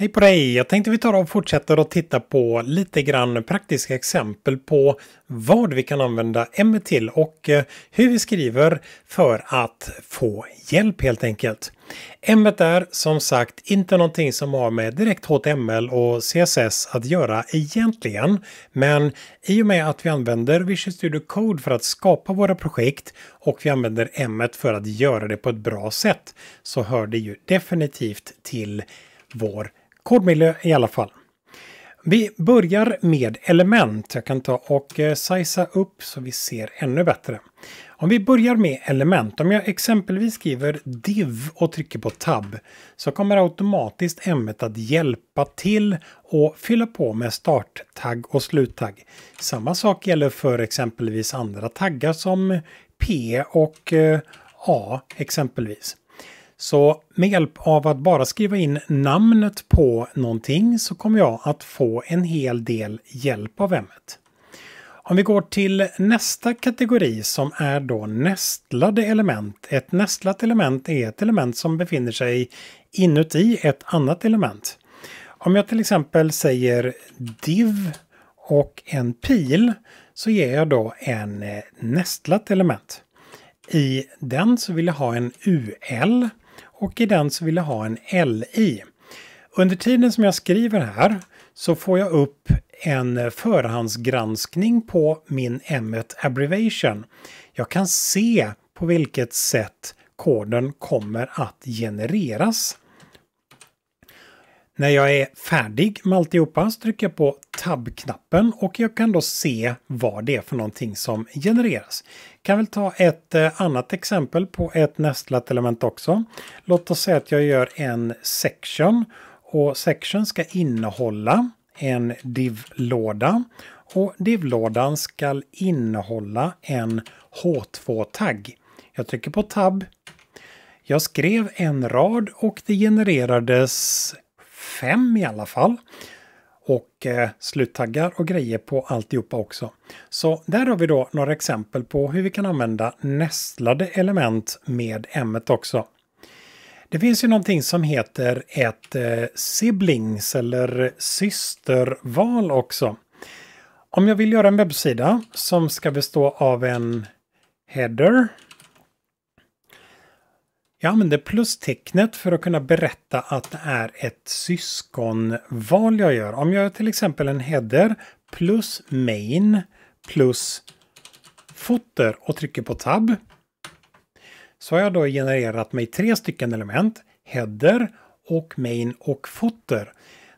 Hej på dig! Jag tänkte vi tar och fortsätter att titta på lite grann praktiska exempel på vad vi kan använda M till och eh, hur vi skriver för att få hjälp helt enkelt. M är som sagt inte någonting som har med direkt HTML och CSS att göra egentligen. Men i och med att vi använder Visual Studio Code för att skapa våra projekt och vi använder M för att göra det på ett bra sätt så hör det ju definitivt till vår kodmiljö i alla fall. Vi börjar med element. Jag kan ta och eh, sizea upp så vi ser ännu bättre. Om vi börjar med element. Om jag exempelvis skriver div och trycker på tab så kommer automatiskt ämnet att hjälpa till och fylla på med starttagg och sluttagg. Samma sak gäller för exempelvis andra taggar som p och eh, a exempelvis. Så med hjälp av att bara skriva in namnet på någonting så kommer jag att få en hel del hjälp av ämnet. Om vi går till nästa kategori som är då nästlade element. Ett nästlat element är ett element som befinner sig inuti ett annat element. Om jag till exempel säger div och en pil så ger jag då en eh, nästlat element. I den så vill jag ha en UL och i den så vill jag ha en LI. Under tiden som jag skriver här så får jag upp en förhandsgranskning på min M1 Abbreviation. Jag kan se på vilket sätt koden kommer att genereras. När jag är färdig med alltihopa så trycker jag på Tab-knappen och jag kan då se vad det är för någonting som genereras. Jag kan väl ta ett eh, annat exempel på ett nästlat element också. Låt oss säga att jag gör en section och section ska innehålla en div-låda och div-lådan ska innehålla en H2-tagg. Jag trycker på tab. Jag skrev en rad och det genererades fem i alla fall. Och eh, sluttaggar och grejer på alltihopa också. Så där har vi då några exempel på hur vi kan använda nästlade element med m också. Det finns ju någonting som heter ett eh, siblings eller systerval också. Om jag vill göra en webbsida som ska bestå av en header jag använder plustecknet för att kunna berätta att det är ett syskonval jag gör. Om jag gör till exempel en header plus main plus footer och trycker på tab så har jag då genererat mig tre stycken element, header och main och footer.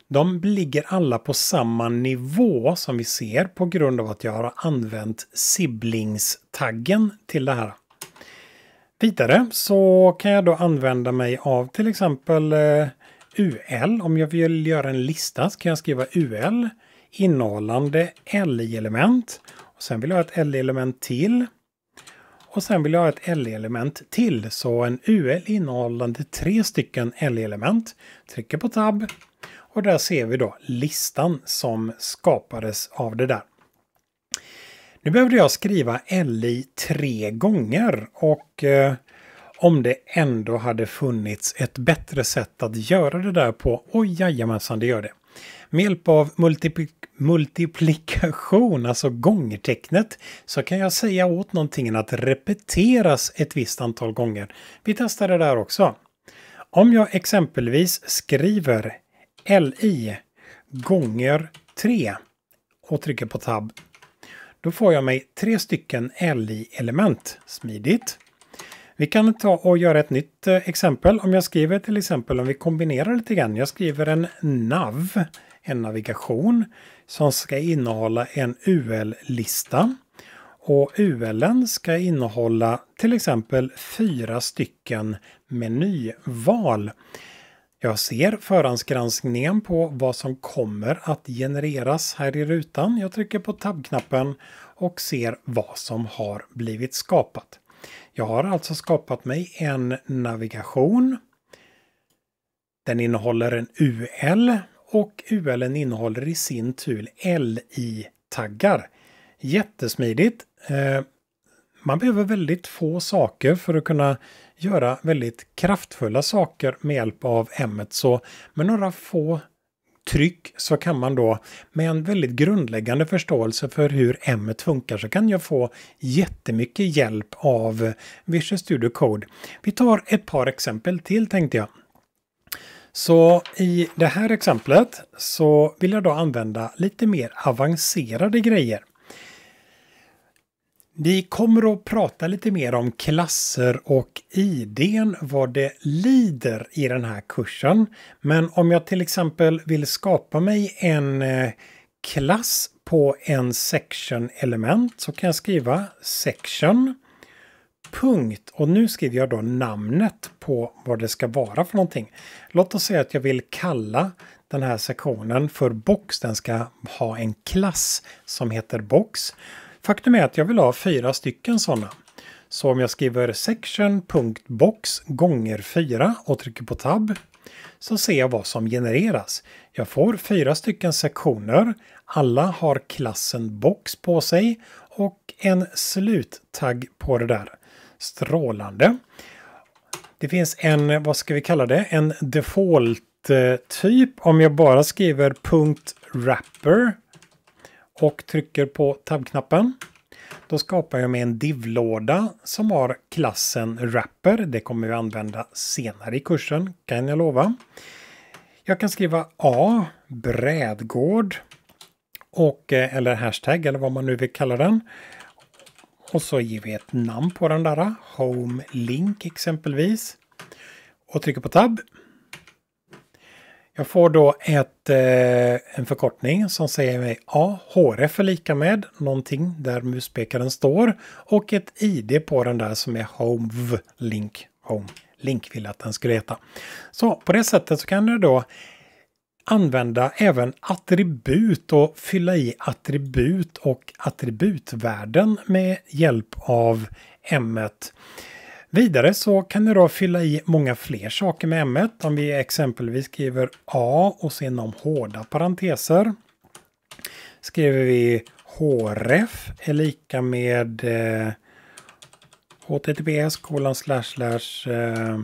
De ligger alla på samma nivå som vi ser på grund av att jag har använt siblings-taggen till det här. Vidare så kan jag då använda mig av till exempel eh, UL. Om jag vill göra en lista så kan jag skriva UL innehållande LI-element. Och Sen vill jag ha ett LI-element till. Och sen vill jag ha ett LI-element till. Så en UL innehållande tre stycken LI-element. Trycker på tab. Och där ser vi då listan som skapades av det där. Nu behövde jag skriva LI tre gånger och eh, om det ändå hade funnits ett bättre sätt att göra det där på. Oj, jajamensan, det gör det. Med hjälp av multipl multiplikation, alltså gångertecknet, så kan jag säga åt någonting att repeteras ett visst antal gånger. Vi testar det där också. Om jag exempelvis skriver LI gånger 3 och trycker på tab då får jag mig tre stycken LI-element. Smidigt. Vi kan ta och göra ett nytt eh, exempel. Om jag skriver till exempel om vi kombinerar lite grann. Jag skriver en nav, en navigation som ska innehålla en UL-lista. Och ULen ska innehålla till exempel fyra stycken menyval. Jag ser förhandsgranskningen på vad som kommer att genereras här i rutan. Jag trycker på tab och ser vad som har blivit skapat. Jag har alltså skapat mig en navigation. Den innehåller en UL och ULen innehåller i sin tur LI-taggar. Jättesmidigt. Eh, man behöver väldigt få saker för att kunna göra väldigt kraftfulla saker med hjälp av m Så med några få tryck så kan man då med en väldigt grundläggande förståelse för hur m funkar så kan jag få jättemycket hjälp av Visual Studio Code. Vi tar ett par exempel till tänkte jag. Så i det här exemplet så vill jag då använda lite mer avancerade grejer. Vi kommer att prata lite mer om klasser och idén vad det lider i den här kursen. Men om jag till exempel vill skapa mig en eh, klass på en section element så kan jag skriva section. Punkt och nu skriver jag då namnet på vad det ska vara för någonting. Låt oss säga att jag vill kalla den här sektionen för box. Den ska ha en klass som heter box. Faktum är att jag vill ha fyra stycken sådana. Så om jag skriver section.box gånger 4 och trycker på tab så ser jag vad som genereras. Jag får fyra stycken sektioner. Alla har klassen box på sig och en sluttagg på det där. Strålande. Det finns en, vad ska vi kalla det, en default-typ. Eh, om jag bara skriver punkt wrapper och trycker på tab Då skapar jag mig en div-låda som har klassen wrapper. Det kommer vi använda senare i kursen kan jag lova. Jag kan skriva A, brädgård och eh, eller hashtag eller vad man nu vill kalla den. Och så ger vi ett namn på den där, Home Link exempelvis. Och trycker på tab. Jag får då ett, eh, en förkortning som säger mig A. HRF är lika med någonting där muspekaren står och ett ID på den där som är HOMV Link. Home Link vill att den skulle heta. Så på det sättet så kan du då använda även attribut och fylla i attribut och attributvärden med hjälp av M. -et. Vidare så kan du då fylla i många fler saker med M1. Om vi exempelvis skriver A och sen om hårda parenteser. Skriver vi href är lika med eh, https kolon slash slash eh,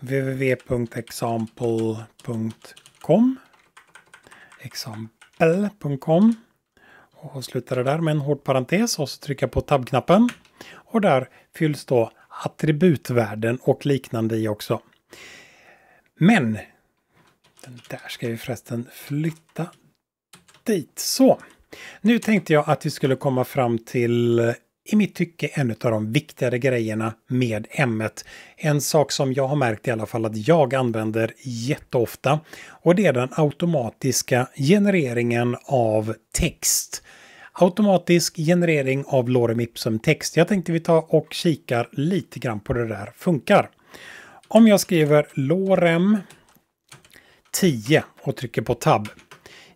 www.example.com example.com och avsluta det där med en hård parentes och så trycka på tab-knappen. Och där fylls då attributvärden och liknande i också. Men den där ska vi förresten flytta dit. Så! Nu tänkte jag att vi skulle komma fram till i mitt tycke en av de viktigare grejerna med m -et. En sak som jag har märkt i alla fall att jag använder jätteofta och det är den automatiska genereringen av text Automatisk generering av Lorem Ipsum text. Jag tänkte vi tar och kikar lite grann på hur det där funkar. Om jag skriver Lorem 10 och trycker på Tab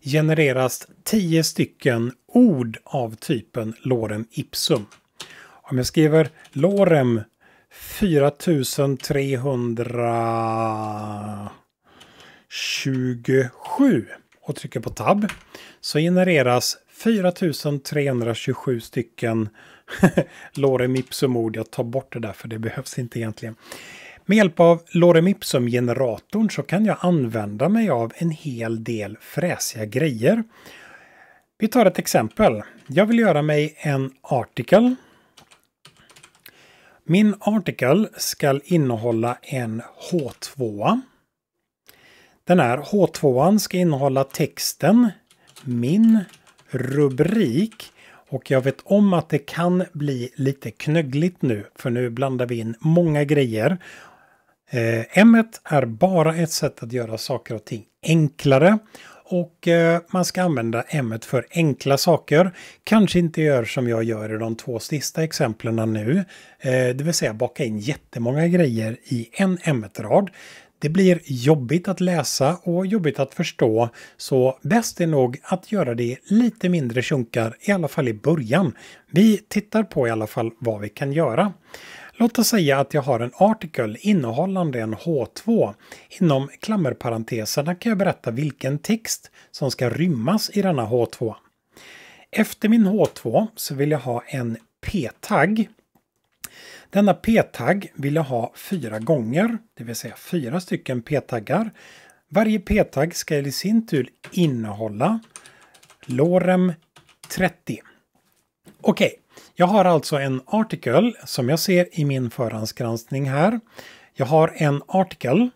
genereras 10 stycken ord av typen Lorem Ipsum. Om jag skriver Lorem 4327 och trycker på Tab så genereras 4327 stycken lorem ipsum-ord. Jag tar bort det där för det behövs inte egentligen. Med hjälp av lorem ipsum-generatorn så kan jag använda mig av en hel del fräsiga grejer. Vi tar ett exempel. Jag vill göra mig en artikel. Min artikel ska innehålla en H2. Den här H2 ska innehålla texten min rubrik. Och jag vet om att det kan bli lite knöggligt nu, för nu blandar vi in många grejer. Eh, M1 är bara ett sätt att göra saker och ting enklare. Och eh, man ska använda M 1 för enkla saker. Kanske inte gör som jag gör i de två sista exemplen nu. Eh, det vill säga baka in jättemånga grejer i en M 1 rad det blir jobbigt att läsa och jobbigt att förstå, så bäst är nog att göra det lite mindre sjunkar i alla fall i början. Vi tittar på i alla fall vad vi kan göra. Låt oss säga att jag har en artikel innehållande en H2. Inom klammerparenteserna kan jag berätta vilken text som ska rymmas i denna H2. Efter min H2 så vill jag ha en p-tagg denna p-tagg vill jag ha fyra gånger, det vill säga fyra stycken p-taggar. Varje p-tagg ska i sin tur innehålla lorem 30. Okej, okay. jag har alltså en artikel som jag ser i min förhandsgranskning här. Jag har en artikel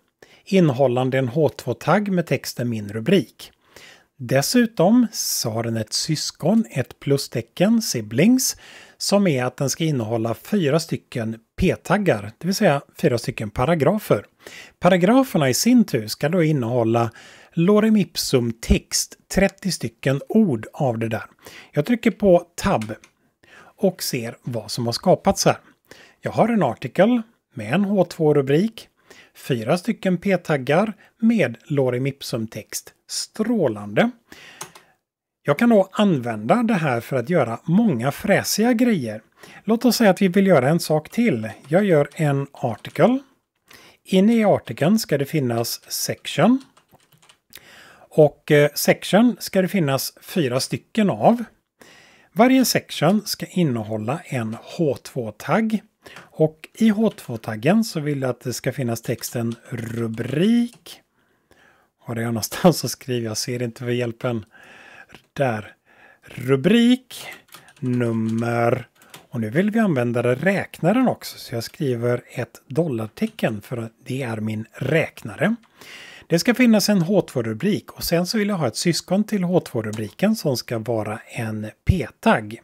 innehållande en H2-tagg med texten min rubrik. Dessutom så har den ett syskon, ett plustecken, siblings, som är att den ska innehålla fyra stycken p-taggar, det vill säga fyra stycken paragrafer. Paragraferna i sin tur ska då innehålla lorem ipsum text, 30 stycken ord av det där. Jag trycker på tab och ser vad som har skapats här. Jag har en artikel med en H2-rubrik, fyra stycken p-taggar med lorem ipsum text. Strålande! Jag kan då använda det här för att göra många fräsiga grejer. Låt oss säga att vi vill göra en sak till. Jag gör en artikel. Inne i artikeln ska det finnas section. Och eh, section ska det finnas fyra stycken av. Varje section ska innehålla en H2-tagg. Och i H2-taggen så vill jag att det ska finnas texten rubrik. Och det är någonstans så skriver jag, ser inte för hjälpen där rubrik, nummer och nu vill vi använda räknaren också så jag skriver ett dollartecken för det är min räknare. Det ska finnas en H2-rubrik och sen så vill jag ha ett syskon till H2-rubriken som ska vara en p-tagg.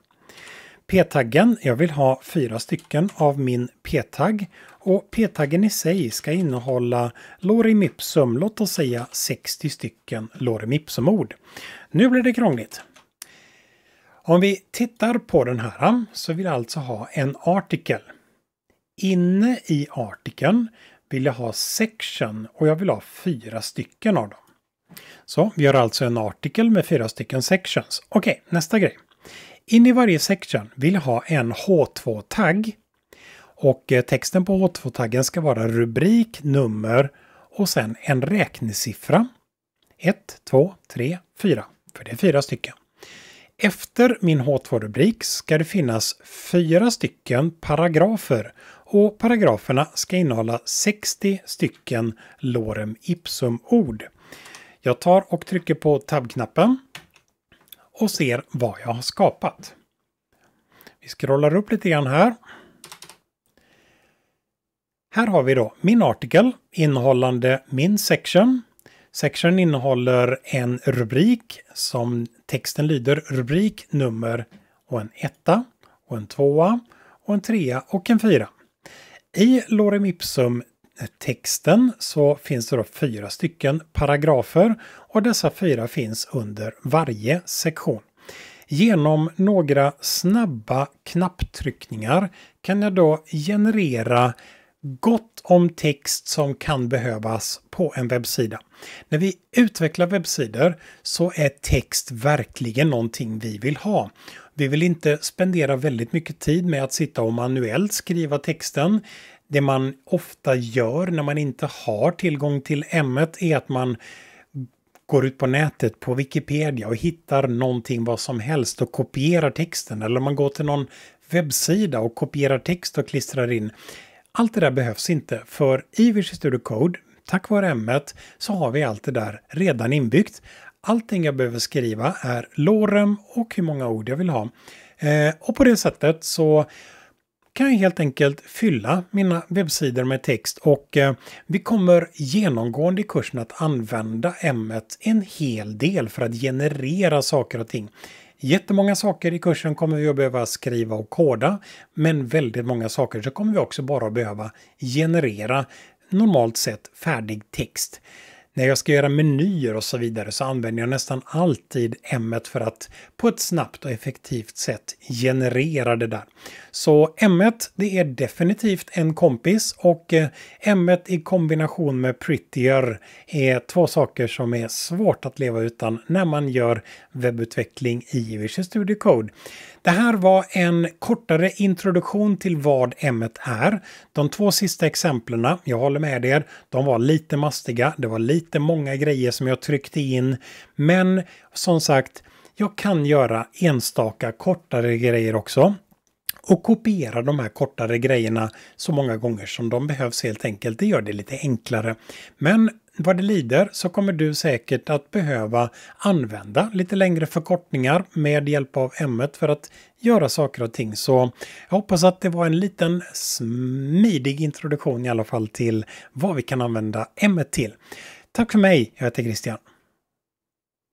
P-taggen, jag vill ha fyra stycken av min p-tagg och p-taggen i sig ska innehålla lorem ipsum, låt oss säga 60 stycken lorem ipsum-ord. Nu blir det krångligt. Om vi tittar på den här så vill jag alltså ha en artikel. Inne i artikeln vill jag ha section och jag vill ha fyra stycken av dem. Så vi har alltså en artikel med fyra stycken sections. Okej, nästa grej. In i varje section vill ha en H2-tagg och eh, texten på H2-taggen ska vara rubrik, nummer och sen en räknesiffra. 1, 2, 3, 4. För det är fyra stycken. Efter min H2-rubrik ska det finnas fyra stycken paragrafer och paragraferna ska innehålla 60 stycken lorem ipsum-ord. Jag tar och trycker på tab-knappen och ser vad jag har skapat. Vi scrollar upp lite grann här. Här har vi då min artikel innehållande min section. Sektionen innehåller en rubrik som texten lyder rubrik, nummer och en etta och en tvåa och en trea och en fyra. I Lorem Ipsum texten så finns det då fyra stycken paragrafer och dessa fyra finns under varje sektion. Genom några snabba knapptryckningar kan jag då generera gott om text som kan behövas på en webbsida. När vi utvecklar webbsidor så är text verkligen någonting vi vill ha. Vi vill inte spendera väldigt mycket tid med att sitta och manuellt skriva texten det man ofta gör när man inte har tillgång till ämnet är att man går ut på nätet på Wikipedia och hittar någonting vad som helst och kopierar texten eller man går till någon webbsida och kopierar text och klistrar in. Allt det där behövs inte för i Visual Studio Code, tack vare ämnet, så har vi allt det där redan inbyggt. Allting jag behöver skriva är lorem och hur många ord jag vill ha. Eh, och på det sättet så kan jag helt enkelt fylla mina webbsidor med text och eh, vi kommer genomgående i kursen att använda m en hel del för att generera saker och ting. Jättemånga saker i kursen kommer vi att behöva skriva och koda, men väldigt många saker så kommer vi också bara behöva generera normalt sett färdig text när jag ska göra menyer och så vidare så använder jag nästan alltid m för att på ett snabbt och effektivt sätt generera det där. Så m det är definitivt en kompis och eh, m i kombination med prettier är två saker som är svårt att leva utan när man gör webbutveckling i Visual Studio Code. Det här var en kortare introduktion till vad ämnet är. De två sista exemplen, jag håller med er, de var lite mastiga. Det var lite många grejer som jag tryckte in. Men som sagt, jag kan göra enstaka kortare grejer också och kopiera de här kortare grejerna så många gånger som de behövs helt enkelt. Det gör det lite enklare. Men vad det lider så kommer du säkert att behöva använda lite längre förkortningar med hjälp av m1 för att göra saker och ting. Så jag hoppas att det var en liten smidig introduktion i alla fall till vad vi kan använda m1 till. Tack för mig, jag heter Christian.